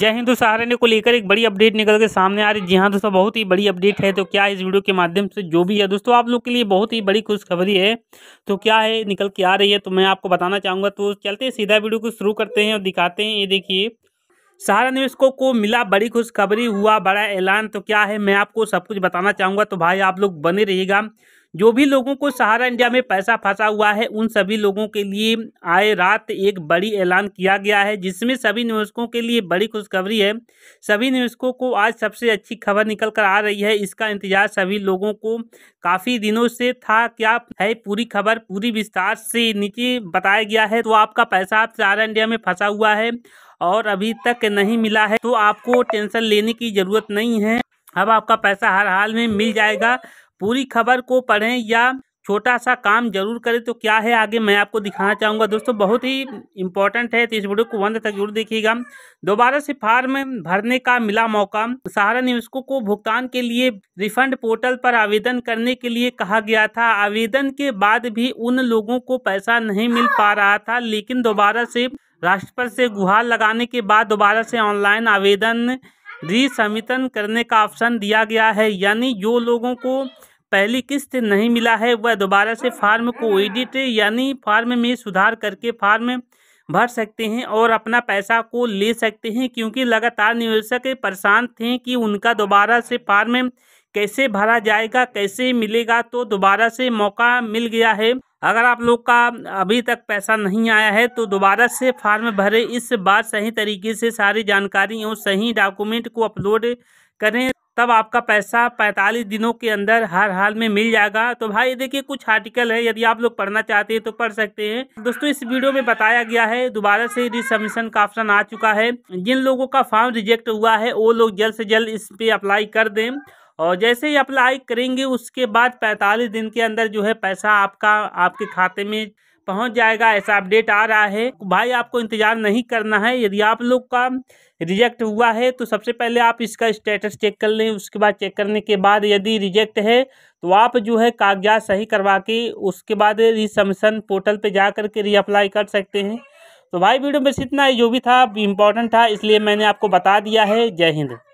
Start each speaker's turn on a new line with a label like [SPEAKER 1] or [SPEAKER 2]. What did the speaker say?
[SPEAKER 1] जय हिंद दोस्तों आर को लेकर एक बड़ी अपडेट निकल के सामने आ रही जी हाँ दोस्तों बहुत ही बड़ी अपडेट है तो क्या इस वीडियो के माध्यम से जो भी है दोस्तों आप लोग के लिए बहुत ही बड़ी खुशखबरी है तो क्या है निकल के आ रही है तो मैं आपको बताना चाहूँगा तो चलते सीधा वीडियो को शुरू करते हैं और दिखाते हैं ये देखिए सहारा निवेशकों को मिला बड़ी खुशखबरी हुआ बड़ा ऐलान तो क्या है मैं आपको सब कुछ बताना चाहूँगा तो भाई आप लोग बने रहिएगा जो भी लोगों को सहारा इंडिया में पैसा फंसा हुआ है उन सभी लोगों के लिए आए रात एक बड़ी ऐलान किया गया है जिसमें सभी निवेशकों के लिए बड़ी खुशखबरी है सभी निवेशकों को आज सबसे अच्छी खबर निकल कर आ रही है इसका इंतजार सभी लोगों को काफ़ी दिनों से था क्या है पूरी खबर पूरी विस्तार से नीचे बताया गया है तो आपका पैसा सहारा इंडिया में फंसा हुआ है और अभी तक नहीं मिला है तो आपको टेंशन लेने की ज़रूरत नहीं है अब आपका पैसा हर हाल में मिल जाएगा पूरी खबर को पढ़ें या छोटा सा काम जरूर करें तो क्या है आगे मैं आपको दिखाना चाहूँगा दोस्तों बहुत ही इंपॉर्टेंट है तो इस वीडियो को वंद तक जरूर देखिएगा दोबारा से फार्म भरने का मिला मौका सहारा निवेशकों को भुगतान के लिए रिफंड पोर्टल पर आवेदन करने के लिए कहा गया था आवेदन के बाद भी उन लोगों को पैसा नहीं मिल पा रहा था लेकिन दोबारा से राष्ट्रपति से गुहार लगाने के बाद दोबारा से ऑनलाइन आवेदन रिसमितन करने का ऑप्शन दिया गया है यानी जो लोगों को पहली किस्त नहीं मिला है वह दोबारा से फार्म को एडिट यानी फार्म में सुधार करके फार्म भर सकते हैं और अपना पैसा को ले सकते हैं क्योंकि लगातार निवेशक परेशान थे कि उनका दोबारा से फार्म कैसे भरा जाएगा कैसे मिलेगा तो दोबारा से मौका मिल गया है अगर आप लोग का अभी तक पैसा नहीं आया है तो दोबारा से फार्म भरे इस बार सही तरीके से सारी जानकारी और सही डॉक्यूमेंट को अपलोड करें तब आपका पैसा 45 दिनों के अंदर हर हाल में मिल जाएगा तो भाई देखिए कुछ आर्टिकल है यदि आप लोग पढ़ना चाहते हैं तो पढ़ सकते हैं दोस्तों इस वीडियो में बताया गया है दोबारा से रिसबमिशन का ऑप्शन आ चुका है जिन लोगों का फॉर्म रिजेक्ट हुआ है वो लोग जल्द से जल्द इस पे अप्लाई कर दें और जैसे ही अप्लाई करेंगे उसके बाद 45 दिन के अंदर जो है पैसा आपका आपके खाते में पहुंच जाएगा ऐसा अपडेट आ रहा है भाई आपको इंतज़ार नहीं करना है यदि आप लोग का रिजेक्ट हुआ है तो सबसे पहले आप इसका स्टेटस चेक कर लें उसके बाद चेक करने के बाद यदि रिजेक्ट है तो आप जो है कागजात सही करवा के उसके बाद रिसमसन पोर्टल पे जा कर के रीअप्लाई कर सकते हैं तो भाई वीडियो बस इतना जो भी था इम्पोर्टेंट था इसलिए मैंने आपको बता दिया है जय हिंद